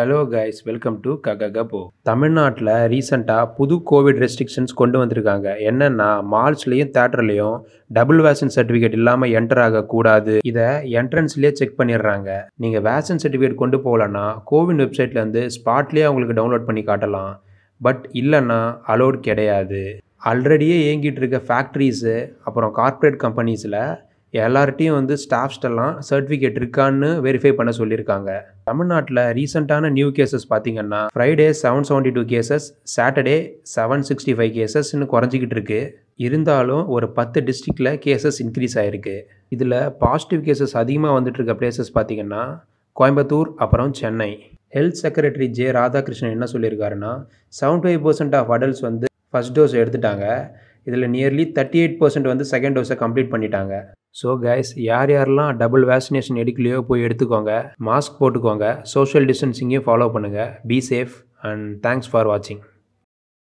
hello guys welcome to கககபோ தமிழ்நாட்டில் ரீசெண்டாக புது கோவிட் ரெஸ்ட்ரிக்ஷன்ஸ் கொண்டு வந்திருக்காங்க என்னென்னா மால்ஸ்லேயும் தேட்டர்லேயும் டபுள் வேக்சின் சர்டிஃபிகேட் இல்லாமல் என்டர் ஆகக்கூடாது இதை என்ட்ரன்ஸ்லேயே செக் பண்ணிடுறாங்க நீங்கள் வேக்சின் சர்டிஃபிகேட் கொண்டு போகலன்னா கோவின் வெப்சைட்லேருந்து ஸ்பாட்லேயே அவங்களுக்கு டவுன்லோட் பண்ணி காட்டலாம் பட் இல்லைன்னா அலோட் கிடையாது ஆல்ரெடியே இயங்கிட்டு இருக்க ஃபேக்ட்ரிஸு அப்புறம் கார்ப்பரேட் கம்பெனிஸில் எல்லார்ட்டையும் வந்து ஸ்டாஃப்ஸ்டெல்லாம் சர்டிஃபிகேட் இருக்கான்னு வெரிஃபை பண்ண சொல்லியிருக்காங்க தமிழ்நாட்டில் ரீசெண்டான நியூ கேசஸ் பார்த்தீங்கன்னா Friday seven seventy two cases Saturday seven sixty five கேசஸ்ன்னு குறைஞ்சிக்கிட்டு இருக்கு இருந்தாலும் ஒரு பத்து டிஸ்ட்ரிக்டில் கேசஸ் இன்க்ரீஸ் ஆகிருக்கு இதில் பாசிட்டிவ் கேசஸ் அதிகமாக வந்துட்டு இருக்க பிளேசஸ் பார்த்தீங்கன்னா கோயம்புத்தூர் அப்புறம் Chennai health secretary J Radhakrishnan என்ன சொல்லியிருக்காருன்னா seventy five percent of adults வந்து ஃபஸ்ட் டோஸ் எடுத்துட்டாங்க இதில் நியர்லி தேர்ட்டி எயிட் பர்சன்ட் வந்து செகண்ட் டோஸை கம்ப்ளீட் பண்ணிட்டாங்க ஸோ கைஸ் யார் யாரெல்லாம் டபுள் வேக்சினேஷன் எடுக்கலையோ போய் எடுத்துக்கோங்க மாஸ்க் போட்டுக்கோங்க சோஷியல் டிஸ்டன்சிங்கையும் ஃபாலோ பண்ணுங்கள் be safe and thanks for வாட்சிங்